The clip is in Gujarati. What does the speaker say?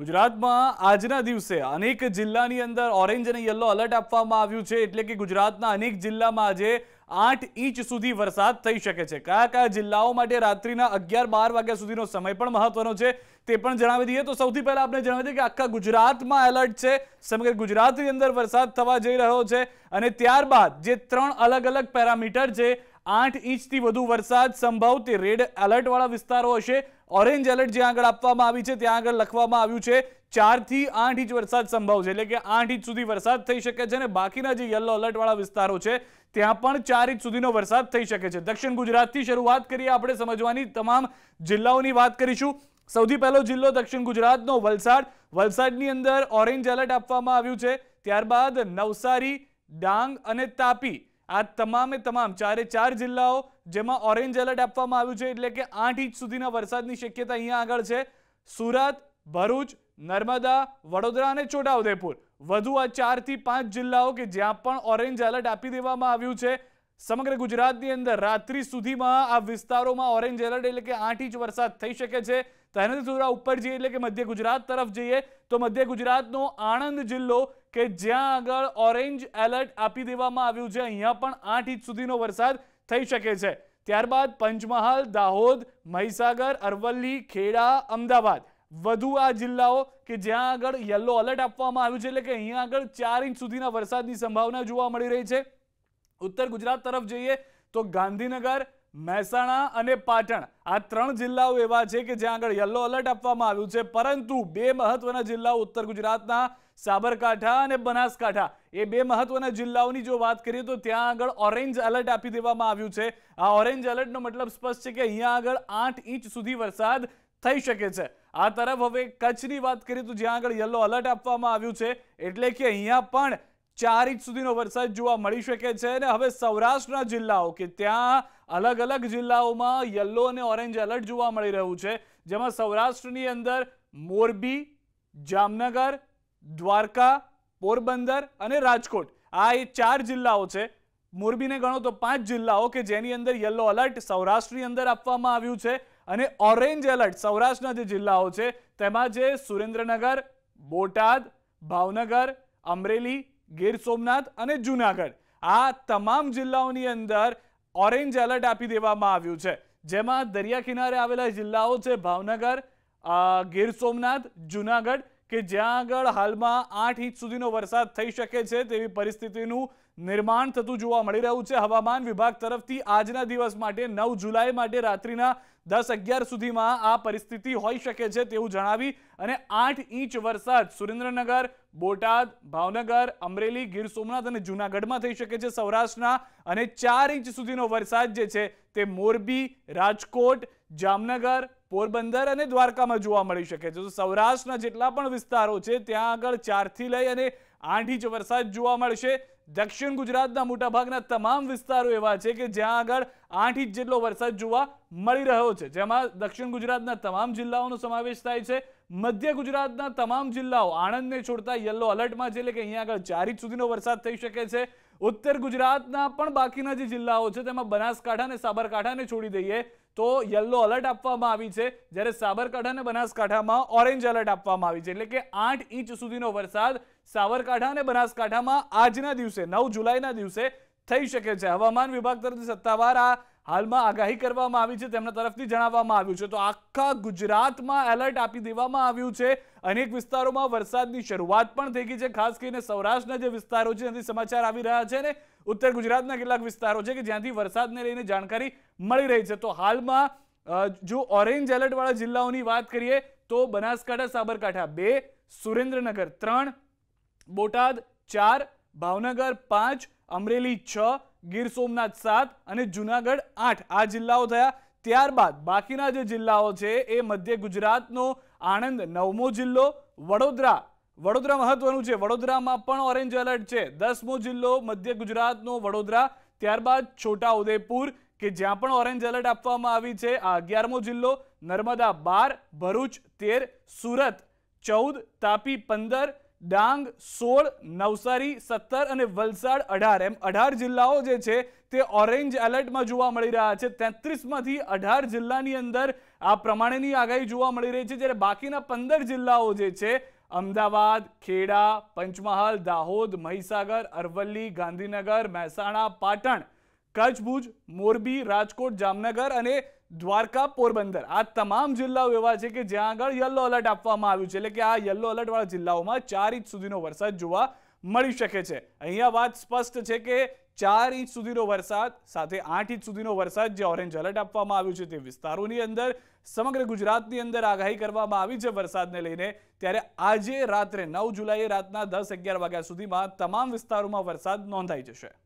ગુજરાતમાં આજના દિવસે અનેક જિલ્લાની અંદર ઓરેન્જ અને યલો અલર્ટ આપવામાં આવ્યું છે એટલે કે ગુજરાતના અનેક જિલ્લામાં આજે આઠ ઇંચ સુધી વરસાદ થઈ શકે છે કયા કયા જિલ્લાઓ માટે રાત્રિના અગિયાર બાર વાગ્યા સુધીનો સમય પણ મહત્વનો છે તે પણ જણાવી દઈએ તો સૌથી પહેલા આપણે જણાવી દઈએ કે આખા ગુજરાતમાં એલર્ટ છે સમગ્ર ગુજરાતની અંદર વરસાદ થવા જઈ રહ્યો છે અને ત્યારબાદ જે ત્રણ અલગ અલગ પેરામીટર છે આઠ ઇંચથી વધુ વરસાદ સંભવ તે રેડ એલર્ટવાળા વિસ્તારો હશે ઓરેન્જ એલર્ટ જ્યાં આગળ આપવામાં આવી છે ત્યાં આગળ લખવામાં આવ્યું છે ચારથી આઠ ઇંચ વરસાદ સંભવ છે એટલે કે આઠ ઇંચ સુધી વરસાદ થઈ શકે છે અને બાકીના જે યલો એલર્ટવાળા વિસ્તારો છે ત્યાં પણ ચાર ઇંચ સુધીનો વરસાદ થઈ શકે છે દક્ષિણ ગુજરાતથી શરૂઆત કરીએ આપણે સમજવાની તમામ જિલ્લાઓની વાત કરીશું સૌથી પહેલો જિલ્લો દક્ષિણ ગુજરાતનો વલસાડ વલસાડની અંદર ઓરેન્જ એલર્ટ આપવામાં આવ્યું છે ત્યારબાદ નવસારી ડાંગ અને તાપી આ તમામે તમામ ચારે ચાર જિલ્લાઓ જેમાં ઓરેન્જ એલર્ટ આપવામાં આવ્યું છે એટલે કે આઠ ઇંચ સુધીના વરસાદની શક્યતા અહીંયા આગળ છે સુરત ભરૂચ નર્મદા વડોદરા અને છોટાઉદેપુર વધુ આ ચારથી પાંચ જિલ્લાઓ કે જ્યાં પણ ઓરેન્જ એલર્ટ આપી દેવામાં આવ્યું છે સમગ્ર ગુજરાતની અંદર રાત્રિ સુધીમાં આ વિસ્તારોમાં ઓરેન્જ એલર્ટ એટલે કે આઠ ઇંચ વરસાદ થઈ શકે છે તેનાથી થોડા ઉપર જઈએ એટલે કે મધ્ય ગુજરાત તરફ જઈએ તો મધ્ય ગુજરાતનો આણંદ જિલ્લો કે જ્યાં આગળ ઓરેન્જ એલર્ટ આપી દેવામાં આવ્યું છે અહીંયા પણ 8 ઇંચ સુધીનો વરસાદ થઈ શકે છે ત્યારબાદ પંચમહાલ દાહોદ મહિસાગર અરવલ્લી ખેડા અમદાવાદ વધુવા જિલ્લાઓ કે જ્યાં આગળ યલો એલર્ટ આપવામાં આવ્યું છે એટલે કે અહીંયા આગળ 4 ઇંચ સુધીના વરસાદની સંભાવના જોવા મળી રહી છે ઉત્તર ગુજરાત તરફ जाइए તો ગાંધીનગર મહેસાણા અને પાટણ આ ત્રણ જિલ્લાઓ એવા છે કે જ્યાં આગળ યલો એલર્ટ આપવામાં આવ્યું છે પરંતુ બે મહત્વના જિલ્લાઓ ઉત્તર ગુજરાતના સાબરકાંઠા અને બનાસકાંઠા એ બે મહત્વના જિલ્લાઓની જો વાત કરીએ તો ત્યાં આગળ ઓરેન્જ એલર્ટ આપી દેવામાં આવ્યું છે આ ઓરેન્જ એલર્ટનો મતલબ સ્પષ્ટ છે કે અહીંયા આગળ આઠ ઇંચ સુધી વરસાદ થઈ શકે છે આ તરફ હવે કચ્છની વાત કરીએ તો જ્યાં આગળ યલો એલર્ટ આપવામાં આવ્યું છે એટલે કે અહીંયા પણ ચાર ઇંચ સુધીનો વરસાદ જોવા મળી શકે છે અને હવે સૌરાષ્ટ્રના જિલ્લાઓ કે ત્યાં અલગ અલગ જિલ્લાઓમાં યલો અને ઓરેન્જ એલર્ટ જોવા મળી રહ્યું છે જેમાં સૌરાષ્ટ્રની અંદર મોરબી જામનગર દ્વારકા પોરબંદર અને રાજકોટ આ એ ચાર જિલ્લાઓ છે મોરબીને ગણો તો પાંચ જિલ્લાઓ કે જેની અંદર યલો એલર્ટ સૌરાષ્ટ્રની અંદર આપવામાં આવ્યું છે અને ઓરેન્જ એલર્ટ સૌરાષ્ટ્રના જે જિલ્લાઓ છે તેમાં જે સુરેન્દ્રનગર બોટાદ ભાવનગર અમરેલી ગીર સોમનાથ અને જૂનાગઢ આ તમામ જિલ્લાઓની અંદર ઓરેન્જ એલર્ટ આપી દેવામાં આવ્યું છે જેમાં દરિયા કિનારે આવેલા જિલ્લાઓ છે ભાવનગર ગીર સોમનાથ જૂનાગઢ કે જ્યાં આગળ હાલમાં આઠ ઇંચ સુધીનો વરસાદ થઈ શકે છે તેવી પરિસ્થિતિનું નિર્માણ થતું જોવા મળી રહ્યું છે હવામાન વિભાગ તરફથી આજના દિવસ માટે નવ જુલાઈ માટે રાત્રિના દસ અગિયાર સુધીમાં આ પરિસ્થિતિ હોઈ શકે છે તેવું જણાવી અને આઠ ઇંચ વરસાદ સુરેન્દ્રનગર બોટાદ ભાવનગર અમરેલી ગીર સોમનાથ અને જૂનાગઢમાં થઈ શકે છે સૌરાષ્ટ્રના અને ચાર ઇંચ સુધીનો વરસાદ જે છે તે મોરબી રાજકોટ જામનગર પોરબંદર અને દ્વારકામાં જોવા મળી શકે છે તો સૌરાષ્ટ્રના જેટલા પણ વિસ્તારો છે ત્યાં આગળ ચારથી લઈ અને આઠ ઇંચ વરસાદ જોવા મળશે દક્ષિણ ગુજરાતના મોટાભાગના તમામ વિસ્તારો એવા છે કે જ્યાં આગળ આઠ ઇંચ જેટલો વરસાદ જોવા મળી રહ્યો છે જેમાં દક્ષિણ ગુજરાતના તમામ જિલ્લાઓનો સમાવેશ થાય છે મધ્ય ગુજરાતના તમામ જિલ્લાઓ આણંદને છોડતા યલો અલર્ટમાં છે એટલે કે અહીંયા આગળ ચાર ઇંચ સુધીનો વરસાદ થઈ શકે છે ઉત્તર ગુજરાતના પણ બાકીના જે જિલ્લાઓ છે તેમાં બનાસકાંઠા અને સાબરકાંઠાને છોડી દઈએ તો યલો અલર્ટ આપવામાં આવી છે જ્યારે સાબરકાંઠા અને બનાસકાંઠામાં ઓરેન્જ અલર્ટ આપવામાં આવી છે એટલે કે આઠ ઇંચ સુધીનો વરસાદ સાબરકાંઠા અને બનાસકાંઠામાં આજના દિવસે નવ જુલાઈના દિવસે થઈ શકે છે હવામાન વિભાગ તરફથી સત્તાવાર આ હાલમાં આગાહી કરવામાં આવી છે તેમના તરફથી જણાવવામાં આવ્યું છે તો આખા ગુજરાતમાં એલર્ટ આપી દેવામાં આવ્યું છે અનેક વિસ્તારોમાં વરસાદની શરૂઆત પણ થઈ ગઈ છે ખાસ કરીને સૌરાષ્ટ્રના જે વિસ્તારો છે ત્યાંથી સમાચાર આવી રહ્યા છે ને ઉત્તર ગુજરાતના કેટલાક વિસ્તારો છે કે જ્યાંથી વરસાદને લઈને જાણકારી મળી રહી છે તો હાલમાં જો ઓરેન્જ એલર્ટવાળા જિલ્લાઓની વાત કરીએ તો બનાસકાંઠા સાબરકાંઠા બે સુરેન્દ્રનગર ત્રણ બોટાદ ચાર ભાવનગર પાંચ અમરેલી છ ગીર સોમનાથ સાત અને જુનાગઢ આઠ આ જિલ્લાઓ થયા ત્યારબાદ બાકીના જે જિલ્લાઓ છે એ મધ્ય ગુજરાતનો આણંદ નવમો જિલ્લો વડોદરા વડોદરા મહત્વનું છે વડોદરામાં પણ ઓરેન્જ એલર્ટ છે દસમો જિલ્લો મધ્ય ગુજરાતનો વડોદરા ત્યારબાદ છોટા ઉદેપુર કે જ્યાં પણ ઓરેન્જ એલર્ટ આપવામાં આવી છે આ અગિયારમો જિલ્લો નર્મદા બાર ભરૂચ તેર સુરત ચૌદ તાપી પંદર ડાંગ સોળ નવસારી સત્તર અને વલસાડ અઢાર એમ અઢાર જિલ્લાઓ જે છે તે ઓરેન્જ એલર્ટમાં જોવા મળી રહ્યા છે તેત્રીસમાંથી અઢાર જિલ્લાની અંદર આ પ્રમાણેની આગાહી જોવા મળી રહી છે જ્યારે બાકીના પંદર જિલ્લાઓ જે છે અમદાવાદ ખેડા પંચમહાલ દાહોદ મહીસાગર અરવલ્લી ગાંધીનગર મહેસાણા પાટણ કચ્છ ભુજ મોરબી રાજકોટ જામનગર અને દ્વારકા પોરબંદર આ તમામ જિલ્લાઓ એવા છે કે જ્યાં આગળ યલો એલર્ટ આપવામાં આવ્યું છે એટલે કે આ યલો એલર્ટવાળા જિલ્લાઓમાં ચાર ઇંચ સુધીનો વરસાદ જોવા મળી શકે છે અહીંયા વાત સ્પષ્ટ છે કે ચાર ઇંચ સુધીનો વરસાદ સાથે આઠ ઇંચ સુધીનો વરસાદ જે ઓરેન્જ એલર્ટ આપવામાં આવ્યું છે તે વિસ્તારોની અંદર સમગ્ર ગુજરાતની અંદર આગાહી કરવામાં આવી છે વરસાદને લઈને ત્યારે આજે રાત્રે નવ જુલાઈએ રાતના દસ અગિયાર વાગ્યા સુધીમાં તમામ વિસ્તારોમાં વરસાદ નોંધાઈ જશે